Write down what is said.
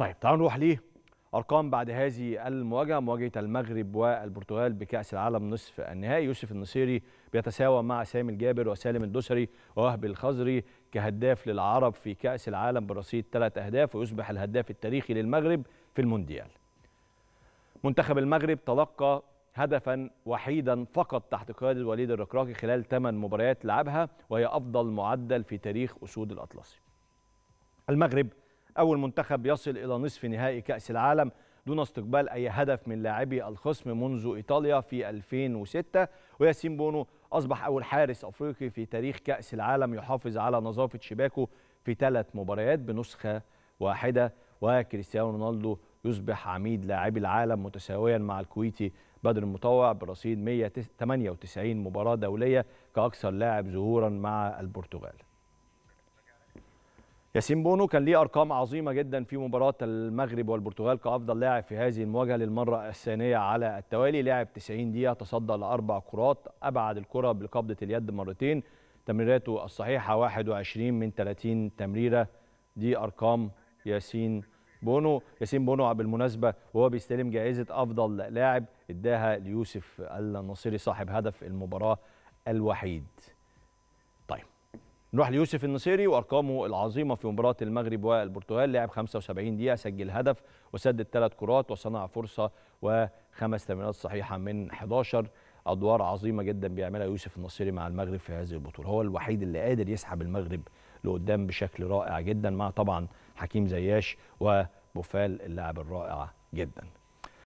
طيب تعالوا نروح ليه ارقام بعد هذه المواجهه مواجهه المغرب والبرتغال بكاس العالم نصف النهائي يوسف النصيري بيتساوى مع سامي الجابر وسالم الدوسري ووهبي الخزري كهداف للعرب في كاس العالم برصيد ثلاث اهداف ويصبح الهداف التاريخي للمغرب في المونديال منتخب المغرب تلقى هدفا وحيدا فقط تحت قياده وليد الركراكي خلال 8 مباريات لعبها وهي افضل معدل في تاريخ اسود الاطلسي المغرب أول منتخب يصل إلى نصف نهائي كأس العالم دون استقبال أي هدف من لاعبي الخصم منذ إيطاليا في 2006 وياسين بونو أصبح أول حارس أفريقي في تاريخ كأس العالم يحافظ على نظافة شباكه في ثلاث مباريات بنسخة واحدة وكريستيانو رونالدو يصبح عميد لاعبي العالم متساويا مع الكويتي بدر المطوع برصيد 198 مباراة دولية كأكثر لاعب ظهورا مع البرتغال ياسين بونو كان ليه ارقام عظيمه جدا في مباراه المغرب والبرتغال كافضل لاعب في هذه المواجهه للمره الثانيه على التوالي لعب 90 دقيقه تصدى لاربع كرات ابعد الكره بقبضه اليد مرتين تمريراته الصحيحه 21 من 30 تمريره دي ارقام ياسين بونو ياسين بونو بالمناسبه وهو بيستلم جائزه افضل لاعب اداها ليوسف النصيري صاحب هدف المباراه الوحيد نروح ليوسف النصيري وارقامه العظيمه في مباراه المغرب والبرتغال لعب 75 دقيقه سجل هدف وسدد ثلاث كرات وصنع فرصه وخمس تمريرات صحيحه من 11 ادوار عظيمه جدا بيعملها يوسف النصيري مع المغرب في هذه البطوله هو الوحيد اللي قادر يسحب المغرب لقدام بشكل رائع جدا مع طبعا حكيم زياش وبوفال اللاعب الرائع جدا